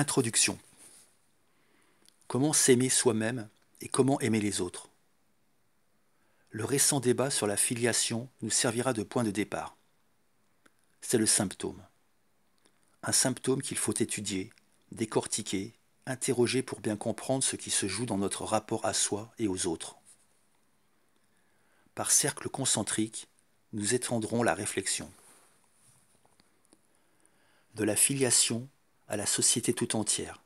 Introduction. Comment s'aimer soi-même et comment aimer les autres Le récent débat sur la filiation nous servira de point de départ. C'est le symptôme. Un symptôme qu'il faut étudier, décortiquer, interroger pour bien comprendre ce qui se joue dans notre rapport à soi et aux autres. Par cercle concentrique, nous étendrons la réflexion. De la filiation à la société tout entière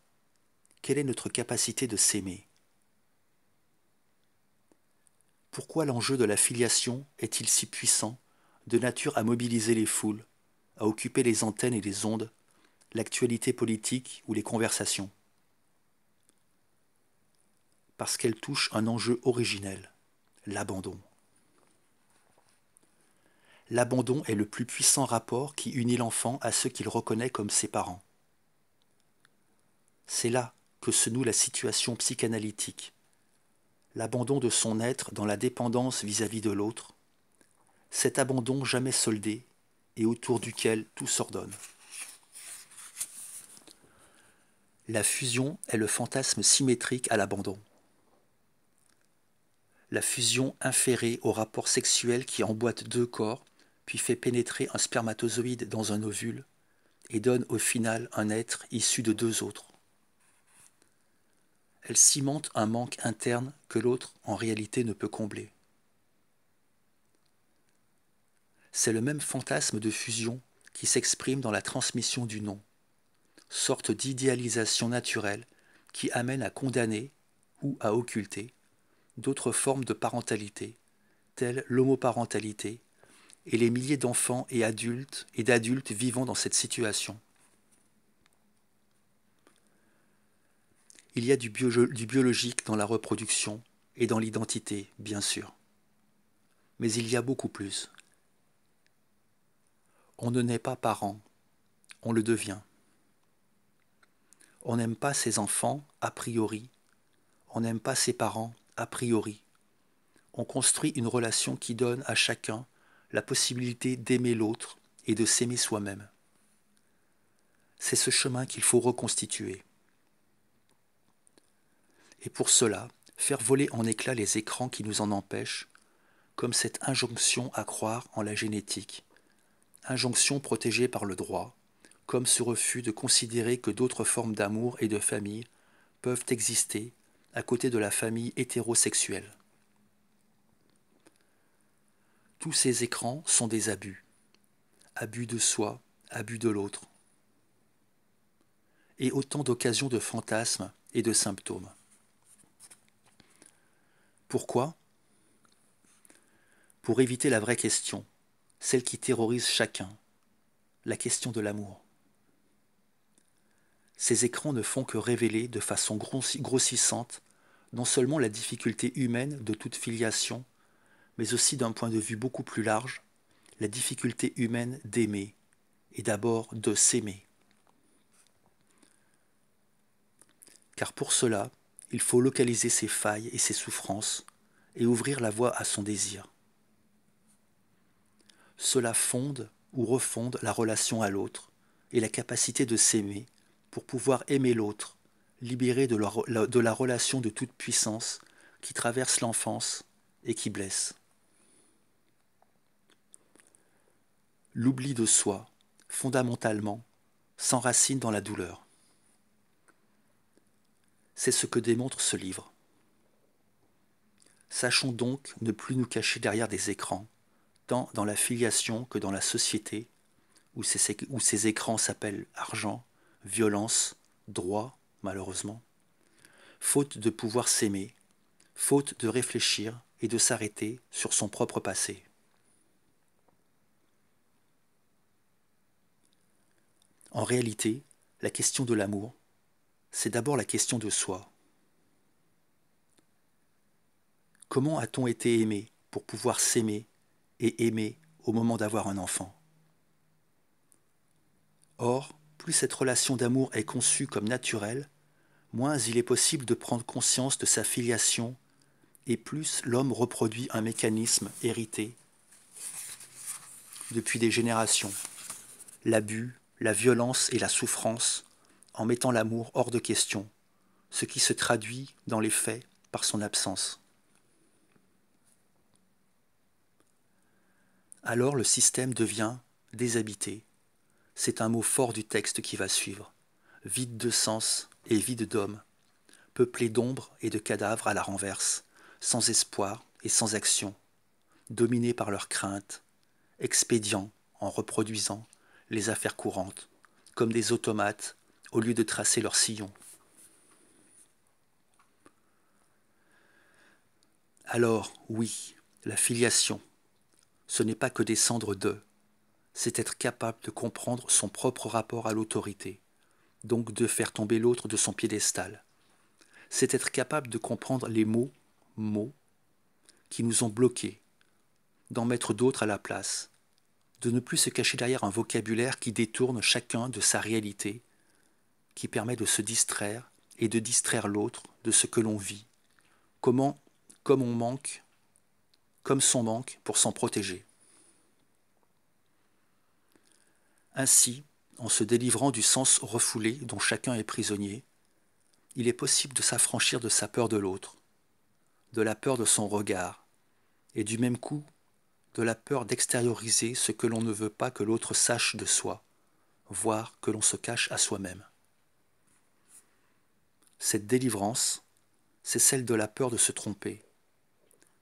Quelle est notre capacité de s'aimer Pourquoi l'enjeu de la filiation est-il si puissant, de nature à mobiliser les foules, à occuper les antennes et les ondes, l'actualité politique ou les conversations Parce qu'elle touche un enjeu originel, l'abandon. L'abandon est le plus puissant rapport qui unit l'enfant à ceux qu'il reconnaît comme ses parents. C'est là que se noue la situation psychanalytique. L'abandon de son être dans la dépendance vis-à-vis de l'autre, cet abandon jamais soldé et autour duquel tout s'ordonne. La fusion est le fantasme symétrique à l'abandon. La fusion inférée au rapport sexuel qui emboîte deux corps, puis fait pénétrer un spermatozoïde dans un ovule, et donne au final un être issu de deux autres elle cimente un manque interne que l'autre en réalité ne peut combler. C'est le même fantasme de fusion qui s'exprime dans la transmission du nom, sorte d'idéalisation naturelle qui amène à condamner ou à occulter d'autres formes de parentalité, telles l'homoparentalité et les milliers d'enfants et adultes et d'adultes vivant dans cette situation. Il y a du, biologique dans la reproduction et dans l'identité, bien sûr. Mais il y a beaucoup plus. On ne naît pas parent, on le devient. On n'aime pas ses enfants a priori, on n'aime pas ses parents a priori. On construit une relation qui donne à chacun la possibilité d'aimer l'autre et de s'aimer soi-même. C'est ce chemin qu'il faut reconstituer et pour cela faire voler en éclats les écrans qui nous en empêchent, comme cette injonction à croire en la génétique, injonction protégée par le droit, comme ce refus de considérer que d'autres formes d'amour et de famille peuvent exister à côté de la famille hétérosexuelle. Tous ces écrans sont des abus, abus de soi, abus de l'autre, et autant d'occasions de fantasmes et de symptômes. Pourquoi Pour éviter la vraie question, celle qui terrorise chacun, la question de l'amour. Ces écrans ne font que révéler de façon grossissante non seulement la difficulté humaine de toute filiation, mais aussi d'un point de vue beaucoup plus large, la difficulté humaine d'aimer, et d'abord de s'aimer. Car pour cela, il faut localiser ses failles et ses souffrances et ouvrir la voie à son désir. Cela fonde ou refonde la relation à l'autre et la capacité de s'aimer pour pouvoir aimer l'autre, libéré de la, de la relation de toute puissance qui traverse l'enfance et qui blesse. L'oubli de soi, fondamentalement, s'enracine dans la douleur. C'est ce que démontre ce livre. Sachons donc ne plus nous cacher derrière des écrans, tant dans la filiation que dans la société, où ces, où ces écrans s'appellent argent, violence, droit, malheureusement. Faute de pouvoir s'aimer, faute de réfléchir et de s'arrêter sur son propre passé. En réalité, la question de l'amour, c'est d'abord la question de soi. Comment a-t-on été aimé pour pouvoir s'aimer et aimer au moment d'avoir un enfant Or, plus cette relation d'amour est conçue comme naturelle, moins il est possible de prendre conscience de sa filiation et plus l'homme reproduit un mécanisme hérité depuis des générations. L'abus, la violence et la souffrance en mettant l'amour hors de question, ce qui se traduit dans les faits par son absence. Alors le système devient déshabité. C'est un mot fort du texte qui va suivre, vide de sens et vide d'homme, peuplé d'ombres et de cadavres à la renverse, sans espoir et sans action, dominé par leurs craintes, expédiant en reproduisant les affaires courantes, comme des automates au lieu de tracer leur sillon. Alors, oui, la filiation, ce n'est pas que descendre d'eux, c'est être capable de comprendre son propre rapport à l'autorité, donc de faire tomber l'autre de son piédestal. C'est être capable de comprendre les mots, mots, qui nous ont bloqués, d'en mettre d'autres à la place, de ne plus se cacher derrière un vocabulaire qui détourne chacun de sa réalité qui permet de se distraire et de distraire l'autre de ce que l'on vit. Comment, comme on manque, comme son manque pour s'en protéger. Ainsi, en se délivrant du sens refoulé dont chacun est prisonnier, il est possible de s'affranchir de sa peur de l'autre, de la peur de son regard, et du même coup, de la peur d'extérioriser ce que l'on ne veut pas que l'autre sache de soi, voire que l'on se cache à soi-même. Cette délivrance, c'est celle de la peur de se tromper,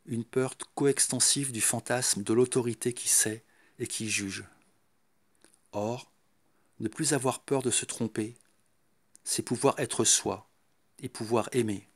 une peur coextensive du fantasme de l'autorité qui sait et qui juge. Or, ne plus avoir peur de se tromper, c'est pouvoir être soi et pouvoir aimer.